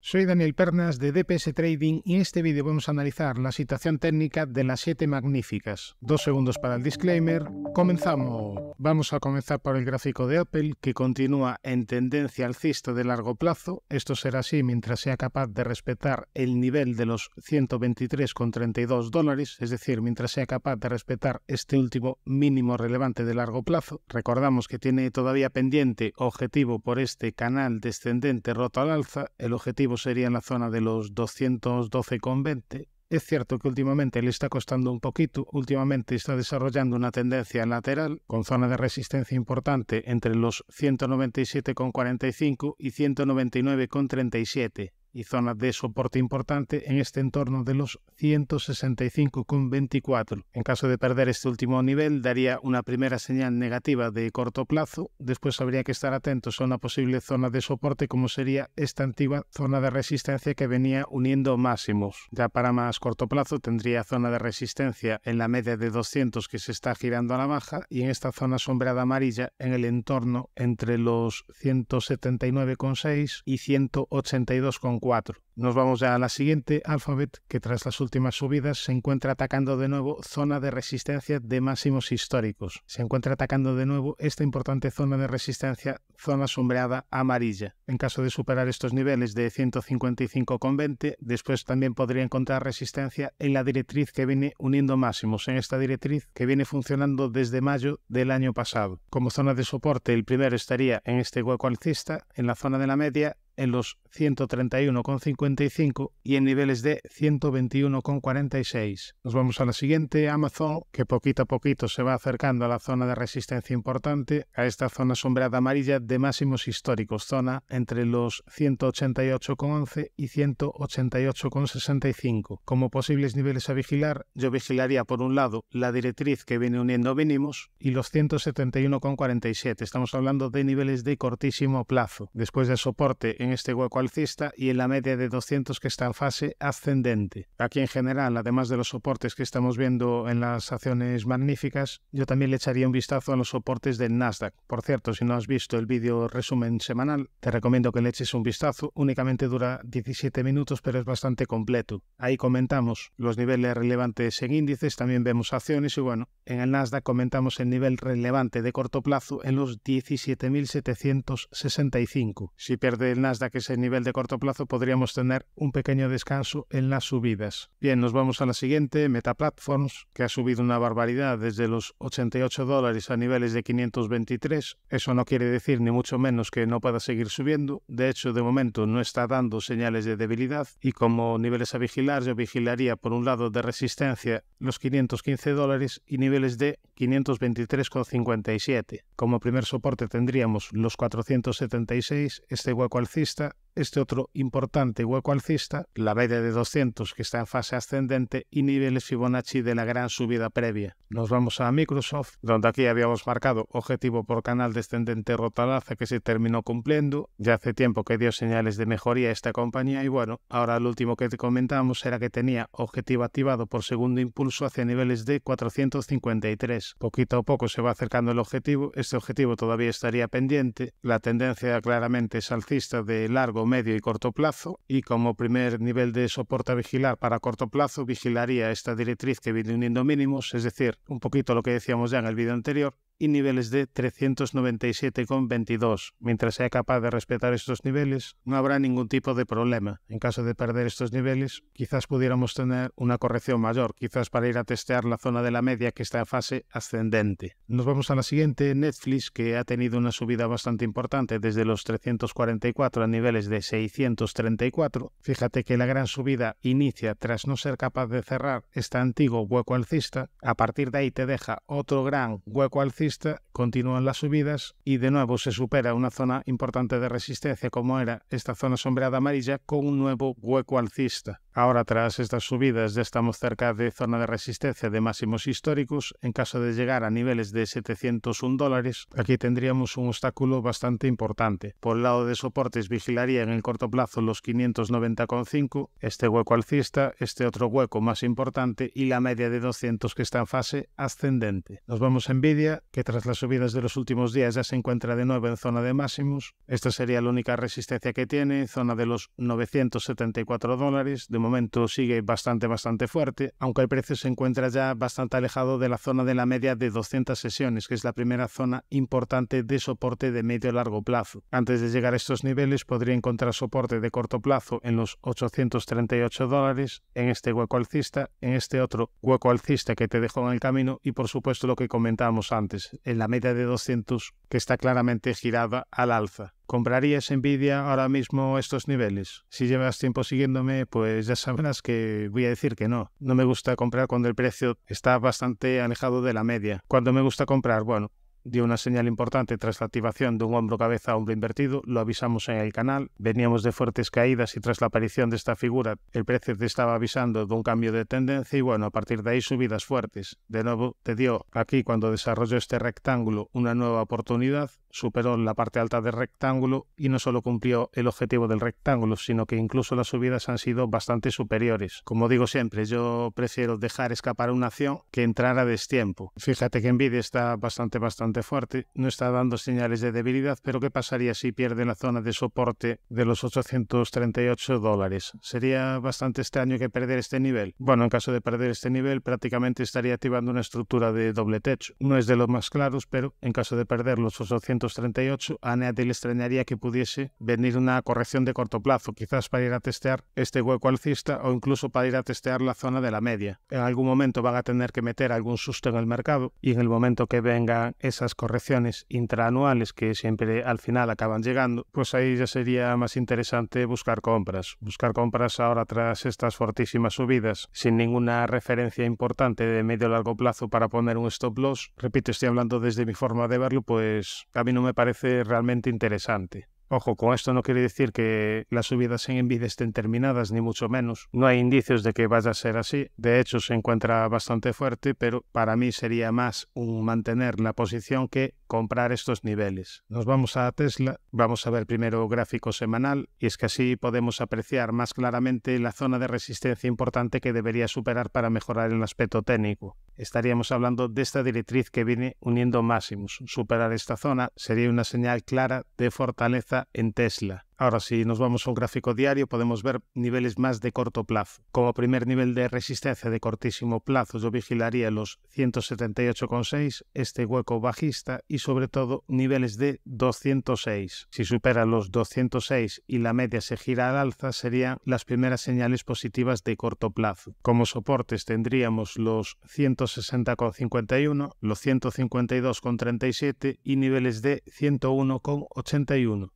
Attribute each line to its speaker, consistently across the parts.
Speaker 1: Soy Daniel Pernas de DPS Trading y en este vídeo vamos a analizar la situación técnica de las 7 magníficas. Dos segundos para el disclaimer. ¡Comenzamos! Vamos a comenzar por el gráfico de Apple que continúa en tendencia alcista de largo plazo. Esto será así mientras sea capaz de respetar el nivel de los 123,32 dólares, es decir, mientras sea capaz de respetar este último mínimo relevante de largo plazo. Recordamos que tiene todavía pendiente objetivo por este canal descendente roto al alza. El objetivo sería en la zona de los 212,20. Es cierto que últimamente le está costando un poquito, últimamente está desarrollando una tendencia lateral con zona de resistencia importante entre los 197,45 y 199,37 y zona de soporte importante en este entorno de los 165,24. En caso de perder este último nivel, daría una primera señal negativa de corto plazo. Después habría que estar atentos a una posible zona de soporte como sería esta antigua zona de resistencia que venía uniendo máximos. Ya para más corto plazo tendría zona de resistencia en la media de 200 que se está girando a la baja y en esta zona sombreada amarilla en el entorno entre los 179,6 y 182,4 nos vamos ya a la siguiente, Alphabet, que tras las últimas subidas se encuentra atacando de nuevo zona de resistencia de máximos históricos. Se encuentra atacando de nuevo esta importante zona de resistencia, zona sombreada amarilla. En caso de superar estos niveles de 155,20, después también podría encontrar resistencia en la directriz que viene uniendo máximos, en esta directriz que viene funcionando desde mayo del año pasado. Como zona de soporte, el primero estaría en este hueco alcista, en la zona de la media, en los 131,55 y en niveles de 121,46. Nos vamos a la siguiente, Amazon, que poquito a poquito se va acercando a la zona de resistencia importante, a esta zona sombreada amarilla de máximos históricos, zona entre los 188,11 y 188,65. Como posibles niveles a vigilar, yo vigilaría por un lado la directriz que viene uniendo mínimos y los 171,47. Estamos hablando de niveles de cortísimo plazo. Después del soporte en en este hueco alcista y en la media de 200 que está en fase ascendente. Aquí en general, además de los soportes que estamos viendo en las acciones magníficas, yo también le echaría un vistazo a los soportes del Nasdaq. Por cierto, si no has visto el vídeo resumen semanal, te recomiendo que le eches un vistazo. Únicamente dura 17 minutos, pero es bastante completo. Ahí comentamos los niveles relevantes en índices, también vemos acciones y bueno, en el Nasdaq comentamos el nivel relevante de corto plazo en los 17.765. Si pierde el Nasdaq, que ese nivel de corto plazo, podríamos tener un pequeño descanso en las subidas. Bien, nos vamos a la siguiente, Meta Platforms, que ha subido una barbaridad desde los 88 dólares a niveles de 523. Eso no quiere decir ni mucho menos que no pueda seguir subiendo. De hecho, de momento no está dando señales de debilidad y como niveles a vigilar, yo vigilaría por un lado de resistencia los 515 dólares y niveles de 523,57. Como primer soporte tendríamos los 476, este hueco alcista released it. este otro importante hueco alcista, la media de 200 que está en fase ascendente y niveles Fibonacci de la gran subida previa. Nos vamos a Microsoft, donde aquí habíamos marcado objetivo por canal descendente rotalaza que se terminó cumpliendo. Ya hace tiempo que dio señales de mejoría esta compañía y bueno, ahora lo último que te comentamos era que tenía objetivo activado por segundo impulso hacia niveles de 453. Poquito a poco se va acercando el objetivo, este objetivo todavía estaría pendiente, la tendencia claramente es alcista de largo medio y corto plazo y como primer nivel de soporte a vigilar para corto plazo vigilaría esta directriz que viene uniendo mínimos, es decir, un poquito lo que decíamos ya en el vídeo anterior, y niveles de 397,22. Mientras sea capaz de respetar estos niveles, no habrá ningún tipo de problema. En caso de perder estos niveles, quizás pudiéramos tener una corrección mayor, quizás para ir a testear la zona de la media que está en fase ascendente. Nos vamos a la siguiente, Netflix, que ha tenido una subida bastante importante desde los 344 a niveles de 634. Fíjate que la gran subida inicia tras no ser capaz de cerrar este antiguo hueco alcista. A partir de ahí te deja otro gran hueco alcista continúan las subidas y de nuevo se supera una zona importante de resistencia como era esta zona sombreada amarilla con un nuevo hueco alcista. Ahora, tras estas subidas, ya estamos cerca de zona de resistencia de máximos históricos. En caso de llegar a niveles de 701 dólares, aquí tendríamos un obstáculo bastante importante. Por el lado de soportes, vigilaría en el corto plazo los 590,5, este hueco alcista, este otro hueco más importante y la media de 200 que está en fase ascendente. Nos vamos a Nvidia, que tras las subidas de los últimos días ya se encuentra de nuevo en zona de máximos. Esta sería la única resistencia que tiene, zona de los 974 dólares. De momento sigue bastante, bastante fuerte, aunque el precio se encuentra ya bastante alejado de la zona de la media de 200 sesiones, que es la primera zona importante de soporte de medio largo plazo. Antes de llegar a estos niveles podría encontrar soporte de corto plazo en los 838 dólares, en este hueco alcista, en este otro hueco alcista que te dejó en el camino y por supuesto lo que comentábamos antes, en la media de 200 que está claramente girada al alza. ¿Comprarías envidia ahora mismo estos niveles? Si llevas tiempo siguiéndome, pues ya sabrás que voy a decir que no. No me gusta comprar cuando el precio está bastante alejado de la media. Cuando me gusta comprar, bueno, dio una señal importante tras la activación de un hombro-cabeza a hombro invertido, lo avisamos en el canal, veníamos de fuertes caídas y tras la aparición de esta figura el precio te estaba avisando de un cambio de tendencia y bueno, a partir de ahí subidas fuertes. De nuevo te dio aquí cuando desarrolló este rectángulo una nueva oportunidad superó la parte alta del rectángulo y no solo cumplió el objetivo del rectángulo, sino que incluso las subidas han sido bastante superiores. Como digo siempre, yo prefiero dejar escapar una acción que entrar a destiempo. Fíjate que Nvidia está bastante, bastante fuerte, no está dando señales de debilidad, pero ¿qué pasaría si pierde la zona de soporte de los 838 dólares? ¿Sería bastante extraño que perder este nivel? Bueno, en caso de perder este nivel, prácticamente estaría activando una estructura de doble techo. No es de los más claros, pero en caso de perder los 838 1938, a nadie le extrañaría que pudiese venir una corrección de corto plazo, quizás para ir a testear este hueco alcista o incluso para ir a testear la zona de la media. En algún momento van a tener que meter algún susto en el mercado y en el momento que vengan esas correcciones intraanuales que siempre al final acaban llegando, pues ahí ya sería más interesante buscar compras. Buscar compras ahora tras estas fortísimas subidas sin ninguna referencia importante de medio o largo plazo para poner un stop loss. Repito, estoy hablando desde mi forma de verlo, pues mí no me parece realmente interesante. Ojo, con esto no quiere decir que las subidas en Envid estén terminadas, ni mucho menos. No hay indicios de que vaya a ser así. De hecho, se encuentra bastante fuerte, pero para mí sería más un mantener la posición que comprar estos niveles. Nos vamos a Tesla, vamos a ver primero gráfico semanal, y es que así podemos apreciar más claramente la zona de resistencia importante que debería superar para mejorar el aspecto técnico. Estaríamos hablando de esta directriz que viene uniendo máximos. Superar esta zona sería una señal clara de fortaleza en Tesla. Ahora, si nos vamos a un gráfico diario, podemos ver niveles más de corto plazo. Como primer nivel de resistencia de cortísimo plazo, yo vigilaría los 178,6, este hueco bajista y sobre todo niveles de 206. Si supera los 206 y la media se gira al alza, serían las primeras señales positivas de corto plazo. Como soportes tendríamos los 160,51, los 152,37 y niveles de 101,81.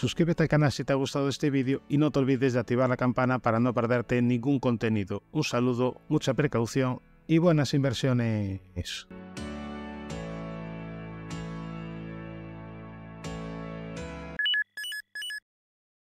Speaker 1: Suscríbete al canal si te ha gustado este vídeo y no te olvides de activar la campana para no perderte ningún contenido. Un saludo, mucha precaución y buenas inversiones.